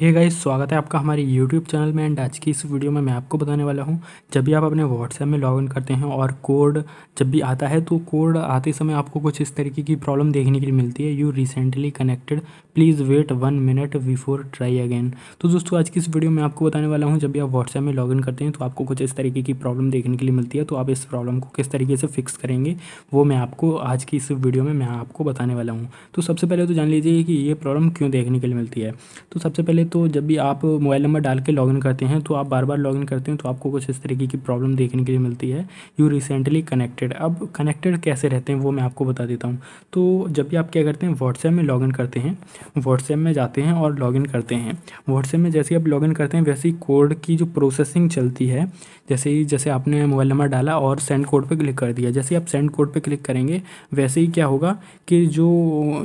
हे hey guys स्वागत है आपका हमारे YouTube चैनल में एंड आज की इस वीडियो में मैं आपको बताने वाला हूँ जब भी आप अपने WhatsApp में लॉगिन करते हैं और कोड जब भी आता है तो कोड आते समय आपको कुछ इस तरीके की प्रॉब्लम देखने के लिए मिलती है you recently connected please wait one minute before try again तो दोस्तों आज की इस वीडियो में आपको बताने वाला हूँ जब भी आप व्हाट्सएप में लॉगिन करते हैं तो आपको कुछ इस तरीके की प्रॉब्लम देखने के लिए मिलती है तो आप इस प्रॉब्लम को किस तरीके से फिक्स करेंगे वो मैं आपको आज की इस वीडियो में मैं आपको बताने वाला हूँ तो सबसे पहले तो जान लीजिए कि ये प्रॉब्लम क्यों देखने के लिए मिलती है तो सबसे पहले तो जब भी आप मोबाइल नंबर डाल के लॉगिन करते हैं तो आप बार बार लॉगिन करते हैं तो आपको कुछ इस तरीके की प्रॉब्लम देखने के लिए मिलती है यू रिसेंटली कनेक्टेड अब कनेक्टेड कैसे रहते हैं वो मैं आपको बता देता हूँ तो जब भी आप क्या करते हैं व्हाट्सएप में लॉगिन करते हैं व्हाट्सएप में जाते हैं और लॉगिन करते हैं व्हाट्सएप में जैसे आप लॉगिन करते हैं वैसे ही कोड की जो प्रोसेसिंग चलती है जैसे ही जैसे आपने मोबाइल नंबर डाला और सेंड कोड पर क्लिक कर दिया जैसे ही आप सेंड कोड पर क्लिक करेंगे वैसे ही क्या होगा कि जो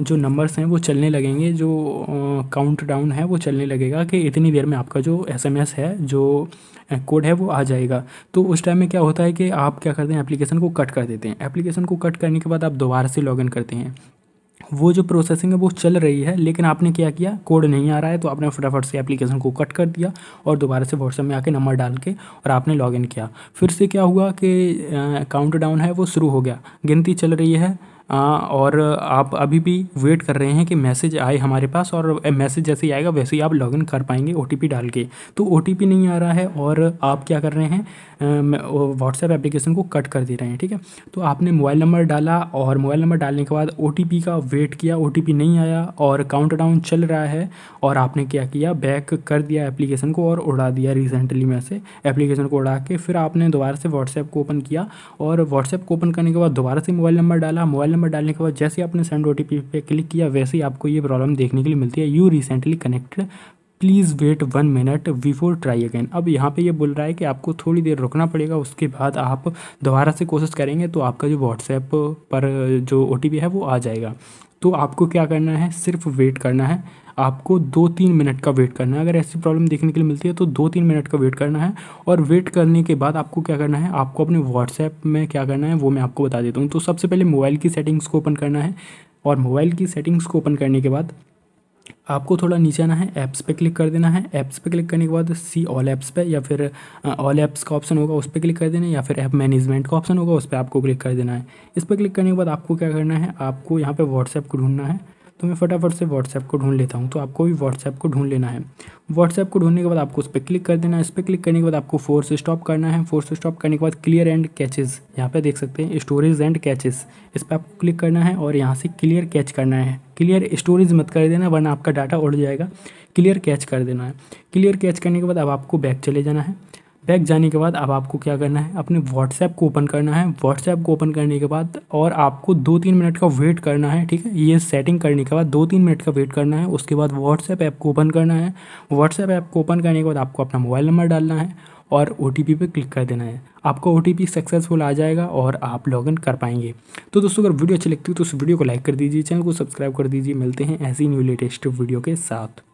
जो नंबर्स हैं वो चलने लगेंगे जो काउंट डाउन है वो चलने लगेगा कि इतनी देर में आपका जो एस है जो कोड है वो आ जाएगा तो उस टाइम में क्या होता है कि आप क्या करते हैं एप्लीकेशन को कट कर देते हैं एप्लीकेशन को कट करने के बाद आप दोबारा से लॉगिन करते हैं वो जो प्रोसेसिंग है वो चल रही है लेकिन आपने क्या किया कोड नहीं आ रहा है तो आपने फटाफट से एप्लीकेशन को कट कर दिया और दोबारा से व्हाट्सएप में आके नंबर डाल के और आपने लॉगिन किया फिर से क्या हुआ कि काउंट डाउन है वो शुरू हो गया गिनती चल रही है और आप अभी भी वेट कर रहे हैं कि मैसेज आए हमारे पास और मैसेज जैसे ही आएगा वैसे ही आप लॉगिन कर पाएंगे ओ डाल के तो ओ नहीं आ रहा है और आप क्या कर रहे हैं व्हाट्सएप एप्लीकेशन को कट कर दे रहे हैं ठीक है तो आपने मोबाइल नंबर डाला और मोबाइल नंबर डालने के बाद ओ का वेट किया ओ नहीं आया और डाउन चल रहा है और आपने क्या किया बैक कर दिया एप्लीकेशन को और उड़ा दिया रिसेंटली में से एप्लीकेशन को उड़ा के फिर आपने दोबारा से व्हाट्सएप को ओपन किया और व्हाट्सएप को ओपन करने के बाद दोबारा से मोबाइल नंबर डाला मोबाइल नंबर नंबर डालने के बाद जैसे आपने सेंड ओ पे क्लिक किया वैसे ही आपको ये प्रॉब्लम देखने के लिए मिलती है you recently connected please wait one minute before try again अब यहाँ पे ये यह बोल रहा है कि आपको थोड़ी देर रुकना पड़ेगा उसके बाद आप दोबारा से कोशिश करेंगे तो आपका जो व्हाट्सएप पर जो ओ है वो आ जाएगा तो आपको क्या करना है सिर्फ वेट करना है आपको दो तीन मिनट का वेट करना है अगर ऐसी प्रॉब्लम देखने के लिए मिलती है तो दो तीन मिनट का वेट करना है और वेट करने के बाद आपको क्या करना है आपको अपने व्हाट्सएप में क्या करना है वो मैं आपको बता देता हूँ तो सबसे पहले मोबाइल की सेटिंग्स को ओपन करना है और मोबाइल की सेटिंग्स को ओपन करने के बाद आपको थोड़ा नीचे आना है ऐप्स पे क्लिक कर देना है ऐप्स पे क्लिक करने के बाद सी ऑल ऐप्स पे या फिर ऑल ऐप्स का ऑप्शन होगा उस पर क्लिक कर देना है या फिर ऐप मैनेजमेंट का ऑप्शन होगा उस पर आपको क्लिक कर देना है इस पर क्लिक करने के बाद आपको क्या करना है आपको यहाँ पर व्हाट्सएप को ढूंढना है तो मैं फटाफट से व्हाट्सएप को ढूंढ लेता हूँ तो आपको भी व्हाट्सएप को ढूंढ लेना है व्हाट्सएप को ढूंढने के बाद आपको उस पर क्लिक कर देना है इस पर क्लिक करने के बाद आपको फोर्स स्टॉप करना है फोर्स स्टॉप करने के बाद क्लियर एंड कैचेस यहाँ पे देख सकते हैं स्टोरेज एंड कैचेस इस पर आपको क्लिक करना है और यहाँ से क्लियर कैच करना है क्लियर स्टोरेज मत कर देना वरना आपका डाटा उड़ जाएगा क्लियर कैच कर देना है क्लियर कैच करने के बाद अब आपको बैक चले जाना है बैक जाने के बाद अब आपको क्या करना है अपने व्हाट्सएप को ओपन करना है व्हाट्सएप को ओपन करने के बाद और आपको दो तीन मिनट का वेट करना है ठीक है ये सेटिंग करने के बाद दो तीन मिनट का वेट करना है उसके बाद व्हाट्सएप ऐप को ओपन करना है व्हाट्सएप ऐप को ओपन करने के बाद आपको अपना मोबाइल नंबर डालना है और ओ टी पर क्लिक कर देना है आपका ओ सक्सेसफुल आ जाएगा और आप लॉगिन कर पाएंगे तो दोस्तों अगर वीडियो अच्छी लगती है तो उस वीडियो को लाइक कर दीजिए चैनल को सब्सक्राइब कर दीजिए मिलते हैं ऐसी न्यू लेटेस्ट वीडियो के साथ